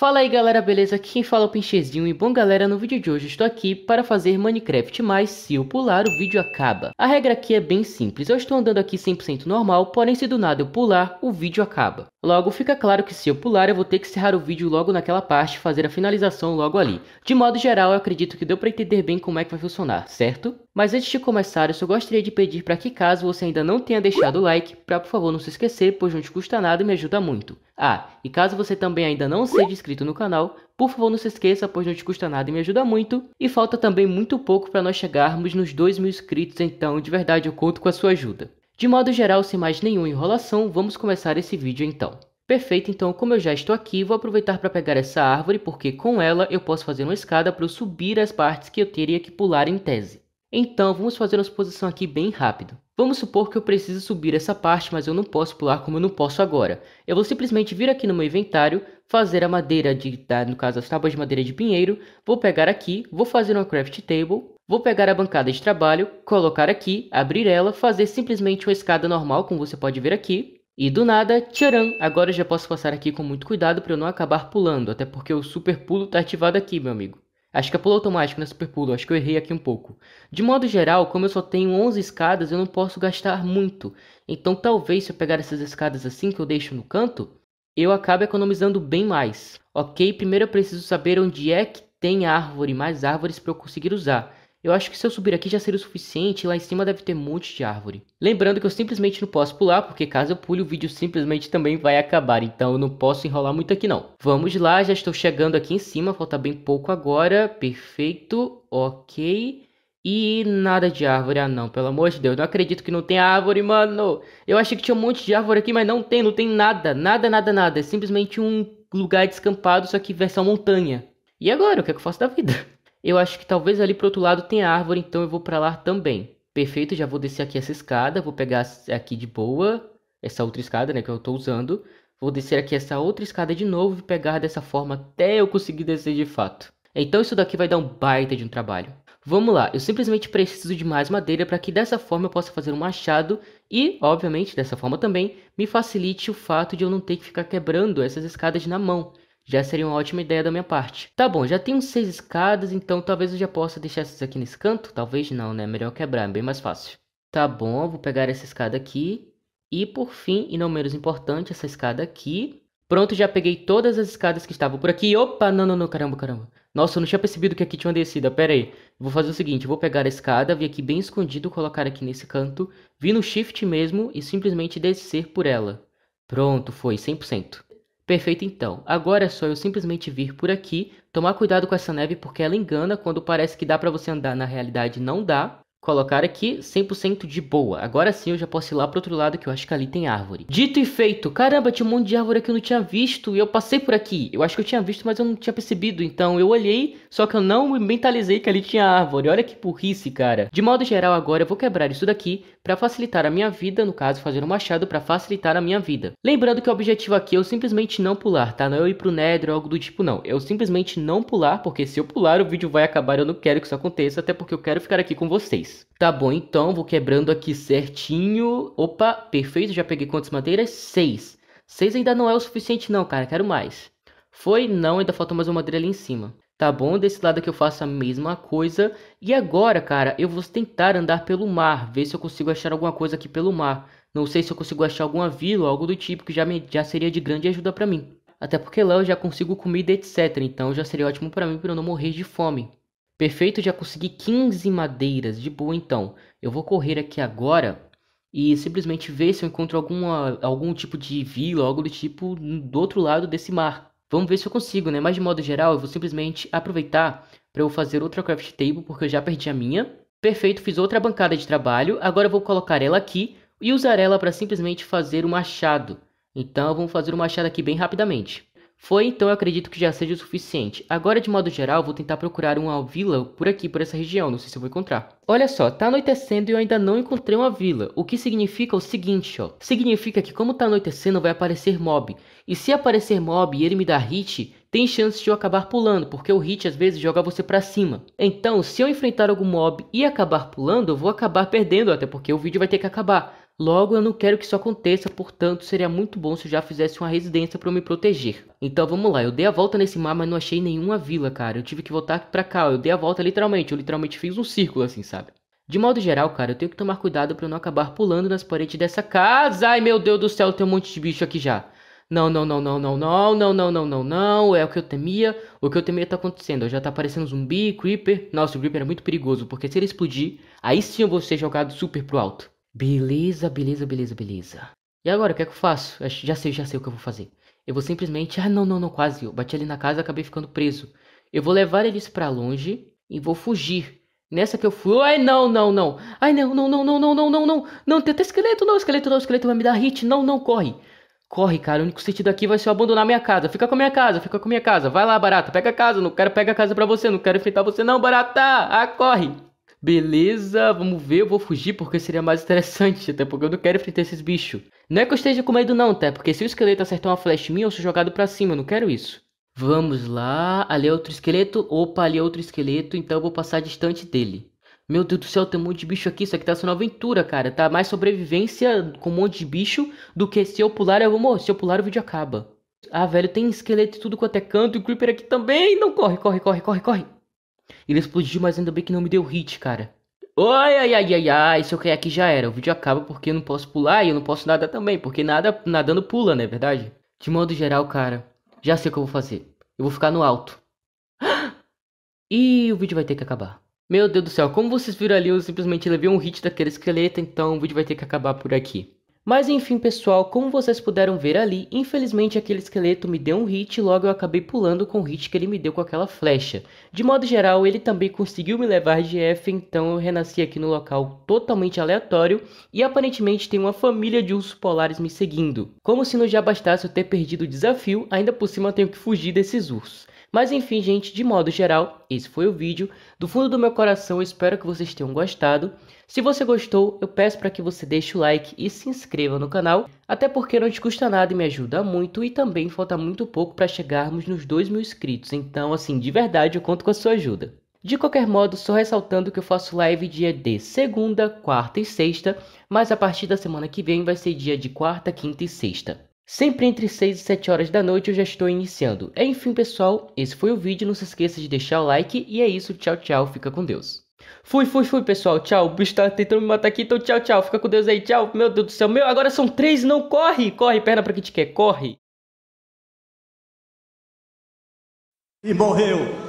Fala aí galera, beleza? Quem fala é o Pinchezinho e bom galera, no vídeo de hoje estou aqui para fazer Minecraft, mas se eu pular o vídeo acaba. A regra aqui é bem simples, eu estou andando aqui 100% normal, porém se do nada eu pular, o vídeo acaba. Logo fica claro que se eu pular eu vou ter que encerrar o vídeo logo naquela parte, fazer a finalização logo ali. De modo geral eu acredito que deu para entender bem como é que vai funcionar, certo? Mas antes de começar, eu só gostaria de pedir para que caso você ainda não tenha deixado o like, para por favor não se esquecer, pois não te custa nada e me ajuda muito. Ah, e caso você também ainda não seja inscrito no canal, por favor não se esqueça, pois não te custa nada e me ajuda muito. E falta também muito pouco para nós chegarmos nos 2 mil inscritos, então de verdade eu conto com a sua ajuda. De modo geral, sem mais nenhuma enrolação, vamos começar esse vídeo então. Perfeito, então como eu já estou aqui, vou aproveitar para pegar essa árvore, porque com ela eu posso fazer uma escada para eu subir as partes que eu teria que pular em tese. Então, vamos fazer uma suposição aqui bem rápido. Vamos supor que eu preciso subir essa parte, mas eu não posso pular como eu não posso agora. Eu vou simplesmente vir aqui no meu inventário, fazer a madeira de, no caso as tábuas de madeira de pinheiro, vou pegar aqui, vou fazer uma craft table, Vou pegar a bancada de trabalho, colocar aqui, abrir ela, fazer simplesmente uma escada normal, como você pode ver aqui. E do nada, tcharam! Agora já posso passar aqui com muito cuidado para eu não acabar pulando, até porque o super pulo está ativado aqui, meu amigo. Acho que é pulo automático, não é super pulo, acho que eu errei aqui um pouco. De modo geral, como eu só tenho 11 escadas, eu não posso gastar muito. Então talvez se eu pegar essas escadas assim que eu deixo no canto, eu acabo economizando bem mais. Ok, primeiro eu preciso saber onde é que tem árvore, mais árvores para eu conseguir usar. Eu acho que se eu subir aqui já seria o suficiente, lá em cima deve ter um monte de árvore. Lembrando que eu simplesmente não posso pular, porque caso eu pule o vídeo simplesmente também vai acabar, então eu não posso enrolar muito aqui não. Vamos lá, já estou chegando aqui em cima, falta bem pouco agora, perfeito, ok... E nada de árvore, ah não, pelo amor de Deus, não acredito que não tem árvore, mano. Eu achei que tinha um monte de árvore aqui, mas não tem, não tem nada, nada, nada, nada. É simplesmente um lugar descampado, só que versão montanha. E agora, o que é que eu faço da vida? Eu acho que talvez ali pro outro lado tem árvore, então eu vou para lá também. Perfeito, já vou descer aqui essa escada, vou pegar aqui de boa, essa outra escada, né, que eu tô usando. Vou descer aqui essa outra escada de novo e pegar dessa forma até eu conseguir descer de fato. Então isso daqui vai dar um baita de um trabalho. Vamos lá, eu simplesmente preciso de mais madeira para que dessa forma eu possa fazer um machado e, obviamente, dessa forma também, me facilite o fato de eu não ter que ficar quebrando essas escadas na mão já seria uma ótima ideia da minha parte. Tá bom, já tenho seis escadas, então talvez eu já possa deixar essas aqui nesse canto. Talvez não, né? Melhor quebrar, é bem mais fácil. Tá bom, vou pegar essa escada aqui. E por fim, e não menos importante, essa escada aqui. Pronto, já peguei todas as escadas que estavam por aqui. Opa, não, não, não, caramba, caramba. Nossa, eu não tinha percebido que aqui tinha uma descida, pera aí. Vou fazer o seguinte, vou pegar a escada, vir aqui bem escondido, colocar aqui nesse canto, vir no shift mesmo e simplesmente descer por ela. Pronto, foi, 100%. Perfeito então. Agora é só eu simplesmente vir por aqui, tomar cuidado com essa neve porque ela engana quando parece que dá para você andar, na realidade não dá colocar aqui 100% de boa. Agora sim eu já posso ir lá pro outro lado que eu acho que ali tem árvore. Dito e feito. Caramba, tinha um monte de árvore que eu não tinha visto e eu passei por aqui. Eu acho que eu tinha visto, mas eu não tinha percebido. Então eu olhei, só que eu não me mentalizei que ali tinha árvore. Olha que burrice, cara. De modo geral, agora eu vou quebrar isso daqui para facilitar a minha vida, no caso, fazer um machado para facilitar a minha vida. Lembrando que o objetivo aqui é eu simplesmente não pular, tá? Não é eu ir pro Nether ou algo do tipo, não. É eu simplesmente não pular, porque se eu pular o vídeo vai acabar, eu não quero que isso aconteça, até porque eu quero ficar aqui com vocês. Tá bom, então vou quebrando aqui certinho. Opa, perfeito, já peguei quantas madeiras? 6. seis ainda não é o suficiente não, cara, quero mais. Foi? Não, ainda faltou mais uma madeira ali em cima. Tá bom, desse lado aqui eu faço a mesma coisa. E agora, cara, eu vou tentar andar pelo mar, ver se eu consigo achar alguma coisa aqui pelo mar. Não sei se eu consigo achar alguma vila algo do tipo que já, me, já seria de grande ajuda para mim. Até porque lá eu já consigo comida, etc. Então já seria ótimo para mim para eu não morrer de fome. Perfeito, já consegui 15 madeiras. De boa, então. Eu vou correr aqui agora e simplesmente ver se eu encontro alguma, algum tipo de vila, algo do tipo, do outro lado desse mar. Vamos ver se eu consigo, né? Mas de modo geral, eu vou simplesmente aproveitar para eu fazer outra craft table, porque eu já perdi a minha. Perfeito, fiz outra bancada de trabalho. Agora eu vou colocar ela aqui e usar ela para simplesmente fazer o um machado. Então vamos fazer o um machado aqui bem rapidamente. Foi então, eu acredito que já seja o suficiente. Agora, de modo geral, vou tentar procurar uma vila por aqui, por essa região, não sei se eu vou encontrar. Olha só, tá anoitecendo e eu ainda não encontrei uma vila, o que significa o seguinte, ó. Significa que como tá anoitecendo, vai aparecer mob. E se aparecer mob e ele me dar hit, tem chance de eu acabar pulando, porque o hit às vezes joga você para cima. Então, se eu enfrentar algum mob e acabar pulando, eu vou acabar perdendo, até porque o vídeo vai ter que acabar. Logo, eu não quero que isso aconteça, portanto, seria muito bom se eu já fizesse uma residência para me proteger. Então vamos lá, eu dei a volta nesse mar, mas não achei nenhuma vila, cara. Eu tive que voltar para cá, eu dei a volta literalmente, eu literalmente fiz um círculo assim, sabe? De modo geral, cara, eu tenho que tomar cuidado para não acabar pulando nas paredes dessa casa. Ai, meu Deus do céu, tem um monte de bicho aqui já. Não, não, não, não, não, não, não, não, não, não, não, é o que eu temia. O que eu temia tá acontecendo, já tá aparecendo zumbi, creeper. Nossa, o creeper é muito perigoso, porque se ele explodir, aí sim eu vou ser jogado super pro alto. Beleza, beleza, beleza, beleza. E agora, o que é que eu faço? Eu já sei, já sei o que eu vou fazer. Eu vou simplesmente. Ah, não, não, não, quase. Eu bati ali na casa e acabei ficando preso. Eu vou levar eles para longe e vou fugir. Nessa que eu fui. Ai, não, não, não. Ai, não, não, não, não, não, não, não, não. Não, tem até esqueleto, não, esqueleto, não, esqueleto vai me dar hit. Não, não, corre. Corre, cara. O único sentido aqui vai ser eu abandonar minha casa. Fica com a minha casa, fica com a minha casa. Vai lá, barata. Pega a casa. Não quero pegar a casa pra você. Não quero enfrentar você, não, barata. Ah, corre. Beleza, vamos ver, eu vou fugir porque seria mais interessante, até porque eu não quero enfrentar esses bichos. Não é que eu esteja com medo não, até tá? porque se o esqueleto acertar uma flecha em mim, eu sou jogado pra cima, eu não quero isso. Vamos lá, ali é outro esqueleto, opa, ali é outro esqueleto, então eu vou passar distante dele. Meu Deus do céu, tem um monte de bicho aqui, isso aqui tá sendo uma aventura, cara. Tá mais sobrevivência com um monte de bicho do que se eu pular eu vou morrer, se eu pular o vídeo acaba. Ah, velho, tem esqueleto e tudo quanto é canto, e o Creeper aqui também, não corre, corre, corre, corre, corre. Ele explodiu, mas ainda bem que não me deu hit, cara. Ai, ai, ai, ai, ai, se eu cair aqui já era. O vídeo acaba porque eu não posso pular e eu não posso nadar também, porque nada, nadando pula, não é verdade? De modo geral, cara, já sei o que eu vou fazer. Eu vou ficar no alto. E o vídeo vai ter que acabar. Meu Deus do céu, como vocês viram ali, eu simplesmente levei um hit daquele esqueleto, então o vídeo vai ter que acabar por aqui. Mas enfim, pessoal, como vocês puderam ver ali, infelizmente aquele esqueleto me deu um hit e logo eu acabei pulando com o hit que ele me deu com aquela flecha. De modo geral, ele também conseguiu me levar de F, então eu renasci aqui no local totalmente aleatório e aparentemente tem uma família de ursos polares me seguindo. Como se não já bastasse eu ter perdido o desafio, ainda por cima tenho que fugir desses ursos. Mas enfim, gente, de modo geral, esse foi o vídeo. Do fundo do meu coração, eu espero que vocês tenham gostado. Se você gostou, eu peço para que você deixe o like e se inscreva no canal, até porque não te custa nada e me ajuda muito, e também falta muito pouco para chegarmos nos 2 mil inscritos, então assim, de verdade, eu conto com a sua ajuda. De qualquer modo, só ressaltando que eu faço live dia de segunda, quarta e sexta, mas a partir da semana que vem vai ser dia de quarta, quinta e sexta. Sempre entre 6 e 7 horas da noite eu já estou iniciando. É enfim, pessoal, esse foi o vídeo. Não se esqueça de deixar o like. E é isso. Tchau, tchau. Fica com Deus. Fui, fui, fui, pessoal. Tchau. O bicho tá tentando me matar aqui. Então, tchau, tchau. Fica com Deus aí. Tchau. Meu Deus do céu. Meu, agora são três. Não corre. Corre, perna pra quem te quer. Corre. E morreu.